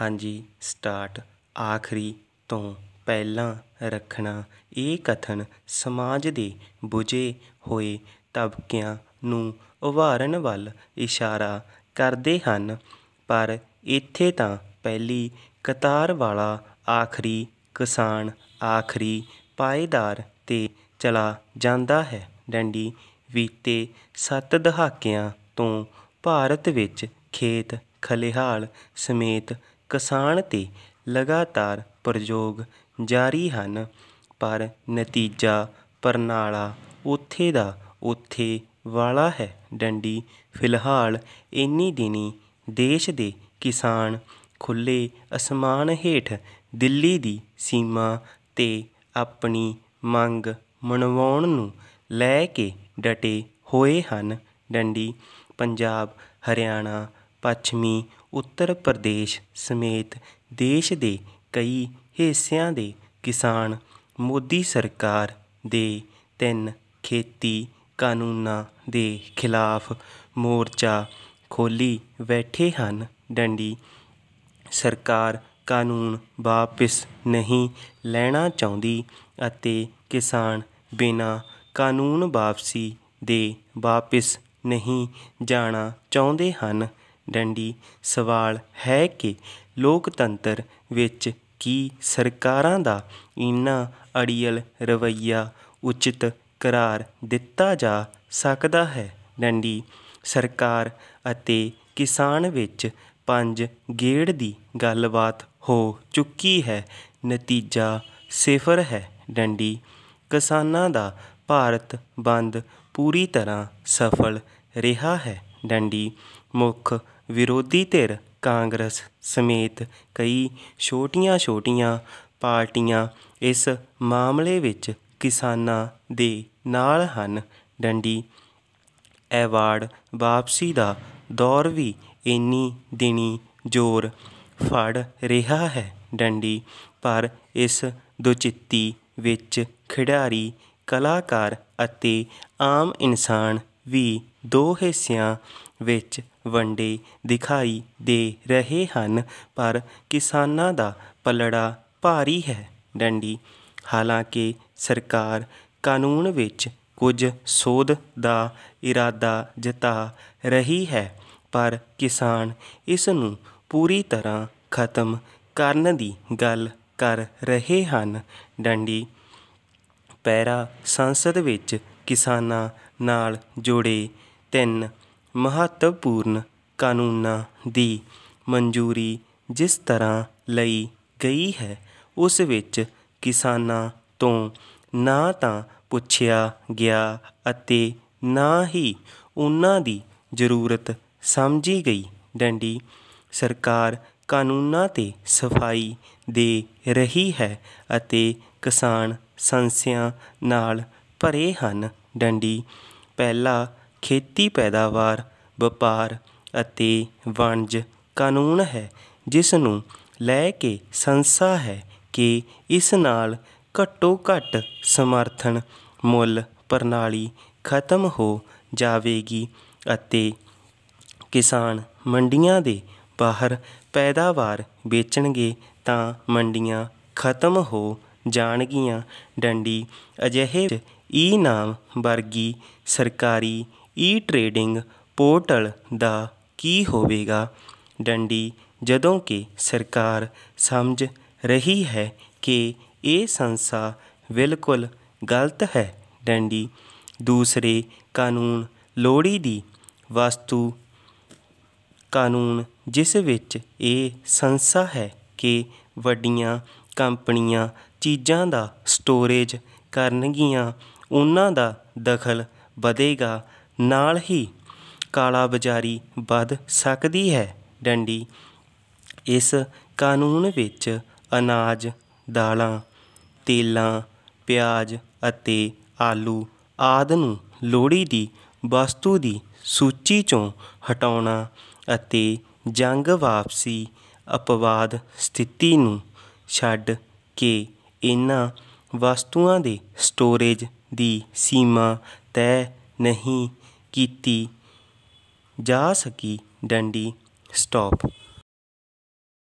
ਹਾਂਜੀ ਸਟਾਰਟ ਆਖਰੀ ਤੋਂ ਪਹਿਲਾਂ ਰੱਖਣਾ ਇਹ ਕਥਨ ਸਮਾਜ ਦੇ ਬੁਝੇ ਹੋਏ ਤਬਕਿਆਂ ਨੂੰ ਉਭਾਰਨ ਵੱਲ ਇਸ਼ਾਰਾ ਕਰਦੇ ਹਨ ਪਰ ਇੱਥੇ ਤਾਂ ਪਹਿਲੀ ਕਤਾਰ ਵਾਲਾ ਆਖਰੀ ਕਿਸਾਨ ਆਖਰੀ ਪਾਏਦਾਰ ਤੇ ਚਲਾ ਜਾਂਦਾ ਹੈ ਡੰਡੀ ਬੀਤੇ 7 ਦਹਾਕਿਆਂ ਤੋਂ ਭਾਰਤ ਵਿੱਚ ਖੇਤ ਖਲੇਹਾਲ ਸਮੇਤ ਕਿਸਾਨ 'ਤੇ ਲਗਾਤਾਰ ਪ੍ਰਯੋਗ ਜਾਰੀ ਹਨ ਪਰ ਨਤੀਜਾ ਪਰਨਾਲਾ ਉੱਥੇ ਦਾ ਉੱਥੇ ਵਾਲਾ ਹੈ ਡੰਡੀ ਫਿਲਹਾਲ ਇੰਨੀ ਦਿਨੀ ਦੇਸ਼ ਦੇ ਕਿਸਾਨ ਖੁੱਲੇ ਅਸਮਾਨ ਹੇਠ ਦਿੱਲੀ ਦੀ ਸੀਮਾ 'ਤੇ ਆਪਣੀ ਮੰਗ ਮਨਵਾਉਣ ਨੂੰ ਲੈ ਕੇ ਡਟੇ ਹੋਏ ਹਨ ਡੰਡੀ ਪੰਜਾਬ ਹਰਿਆਣਾ ਪੱਛਮੀ ਉੱਤਰ ਪ੍ਰਦੇਸ਼ ਸਮੇਤ ਦੇਸ਼ ਦੇ ਕਈ ਹਿੱਸਿਆਂ ਦੇ ਕਿਸਾਨ ਮੋਦੀ ਸਰਕਾਰ ਦੇ ਤਿੰਨ ਖੇਤੀ ਕਾਨੂੰਨਾਂ ਦੇ ਖਿਲਾਫ ਮੋਰਚਾ ਖੋਲੀ ਬੈਠੇ ਹਨ ਡੰਡੀ ਸਰਕਾਰ ਕਾਨੂੰਨ ਵਾਪਸ ਨਹੀਂ ਲੈਣਾ ਚਾਹੁੰਦੀ ਅਤੇ ਕਿਸਾਨ ਬਿਨਾ ਕਾਨੂੰਨ ਵਾਪਸੀ ਦੇ ਵਾਪਸ ਨਹੀਂ ਜਾਣਾ ਚਾਹੁੰਦੇ ਹਨ ਡੰਡੀ ਸਵਾਲ ਹੈ ਕਿ ਲੋਕਤੰਤਰ ਵਿੱਚ ਕੀ ਸਰਕਾਰਾਂ ਦਾ ਇੰਨਾ ਅੜੀਅਲ ਰਵਈਆ ਉਚਿਤ ਕਰਾਰ ਦਿੱਤਾ ਜਾ ਸਕਦਾ ਹੈ ਡੰਡੀ ਸਰਕਾਰ ਅਤੇ ਕਿਸਾਨ ਵਿੱਚ ਪੰਜ ਗੇੜ ਦੀ ਗੱਲਬਾਤ ਹੋ ਚੁੱਕੀ ਹੈ ਨਤੀਜਾ ਸਿਫਰ ਹੈ ਡੰਡੀ ਕਿਸਾਨਾਂ ਦਾ ਭਾਰਤ ਬੰਦ ਪੂਰੀ ਤਰ੍ਹਾਂ ਸਫਲ ਰਿਹਾ ਹੈ ਡੰਡੀ ਮੁੱਖ ਵਿਰੋਧੀ ਧਿਰ ਕਾਂਗਰਸ ਸਮੇਤ ਕਈ ਛੋਟੀਆਂ ਛੋਟੀਆਂ ਪਾਰਟੀਆਂ ਇਸ ਮਾਮਲੇ ਵਿੱਚ ਕਿਸਾਨਾਂ ਦੇ ਨਾਲ ਹਨ ਡੰਡੀ ਐਵਾਰਡ ਵਾਪਸੀ ਦਾ ਦੌਰ ਵੀ ਇੰਨੀ ਦਿਨੀ ਜ਼ੋਰ ਫੜ ਰਿਹਾ ਹੈ ਡੰਡੀ ਪਰ ਇਸ ਦੁਚਿੱਤੀ ਵਿੱਚ ਖਿਡਾਰੀ ਕਲਾਕਾਰ ਅਤੇ ਆਮ ਇਨਸਾਨ ਵੀ ਦੋ ਹਿੱਸਿਆਂ ਵਿੱਚ ਵੰਡੇ ਦਿਖਾਈ ਦੇ ਰਹੇ ਹਨ ਪਰ ਕਿਸਾਨਾਂ ਦਾ ਪਲੜਾ ਭਾਰੀ ਹੈ ਡੰਡੀ ਹਾਲਾਂਕਿ ਸਰਕਾਰ ਕਾਨੂੰਨ ਵਿੱਚ ਕੁਝ ਸੋਧ ਦਾ ਇਰਾਦਾ ਜਤਾ ਰਹੀ ਹੈ ਪਰ ਕਿਸਾਨ ਇਸ ਨੂੰ ਪੂਰੀ ਤਰ੍ਹਾਂ ਖਤਮ ਕਰਨ ਦੀ ਗੱਲ ਕਰ ਰਹੇ ਹਨ ਡੰਡੀ ਪੈਰਾ ਸੰਸਦ ਵਿੱਚ ਕਿਸਾਨਾਂ ਨਾਲ ਜੁੜੇ ਤਿੰਨ ਮਹੱਤਵਪੂਰਨ ਕਾਨੂੰਨਾਂ ਦੀ ਮਨਜ਼ੂਰੀ ਜਿਸ ਤਰ੍ਹਾਂ ਲਈ ਗਈ ਹੈ ਉਸ ਵਿੱਚ ਕਿਸਾਨਾਂ ਤੋਂ ਨਾ ਤਾਂ ਪੁੱਛਿਆ ਗਿਆ ਅਤੇ ਨਾ ਹੀ ਉਹਨਾਂ ਦੀ ਜ਼ਰੂਰਤ ਸਮਝੀ ਗਈ ਡੰਡੀ ਸਰਕਾਰ ਕਾਨੂੰਨਾਂ 'ਤੇ ਸਫਾਈ ਦੇ ਰਹੀ ਹੈ ਅਤੇ ਕਿਸਾਨ ਸੰਸਿਆਂ ਨਾਲ ਭਰੇ ਹਨ ਡੰਡੀ ਪਹਿਲਾ ਖੇਤੀ ਪੈਦਾਵਾਰ ਵਪਾਰ ਅਤੇ ਵਣਜ ਕਾਨੂੰਨ ਹੈ ਜਿਸ ਨੂੰ ਲੈ ਕੇ ਸੰਸਾ ਹੈ ਕਿ ਇਸ ਨਾਲ ਘੱਟੋ ਘੱਟ ਸਮਰਥਨ ਮੁੱਲ ਪ੍ਰਣਾਲੀ ਖਤਮ ਹੋ ਜਾਵੇਗੀ ਅਤੇ ਕਿਸਾਨ ਮੰਡੀਆਂ ਦੇ ਬਾਹਰ ਪੈਦਾਵਾਰ ਵੇਚਣਗੇ ਤਾਂ ਮੰਡੀਆਂ ਖਤਮ ਹੋ ਜਾਣਗੀਆਂ ਡੰਡੀ ਅਜਿਹੇ ਈ ਨਾਮ ਵਰਗੀ ਸਰਕਾਰੀ ਈ ਟ੍ਰੇਡਿੰਗ ਪੋਰਟਲ ਦਾ ਕੀ ਹੋਵੇਗਾ ਡੰਡੀ ਜਦੋਂ ਕਿ ਸਰਕਾਰ ਸਮਝ ਰਹੀ ਹੈ ਕਿ ਇਹ ਸੰਸਾ ਬਿਲਕੁਲ ਗਲਤ ਹੈ ਡੰਡੀ ਦੂਸਰੇ ਕਾਨੂੰਨ ਲੋੜੀ ਦੀ ਵਸਤੂ ਕਾਨੂੰਨ ਜਿਸ ਵਿੱਚ ਇਹ ਸੰਸਾ ਹੈ ਕਿ ਵੱਡੀਆਂ ਕੰਪਨੀਆਂ ਚੀਜ਼ਾਂ ਦਾ ਸਟੋਰੇਜ ਕਰਨਗੀਆਂ ਉਹਨਾਂ ਦਾ ਦਖਲ ਵਧੇਗਾ ਨਾਲ ਹੀ ਕਾਲਾ ਬਾਜ਼ਾਰੀ ਵੱਧ ਸਕਦੀ ਹੈ ਡੰਡੀ ਇਸ ਕਾਨੂੰਨ ਵਿੱਚ ਅਨਾਜ ਦਾਲਾਂ ਤੇਲਾਂ ਪਿਆਜ਼ ਅਤੇ ਆਲੂ ਆਦਿ ਨੂੰ ਲੋੜੀ ਦੀ ਵਸਤੂ ਦੀ ਸੂਚੀ ਚੋਂ ਹਟਾਉਣਾ ਅਤੇ ਜੰਗ ਵਾਪਸੀ ਅਪਵਾਦ ਸਥਿਤੀ ਨੂੰ ਛੱਡ ਕੇ ਇਹਨਾਂ ਵਸਤੂਆਂ ਦੇ ਸਟੋਰੇਜ ਦੀ ਸੀਮਾ ਤੈਅ ਨਹੀਂ ਕੀਤੀ ਜਾ ਸਕੀ ਡੰਡੀ ਸਟਾਪ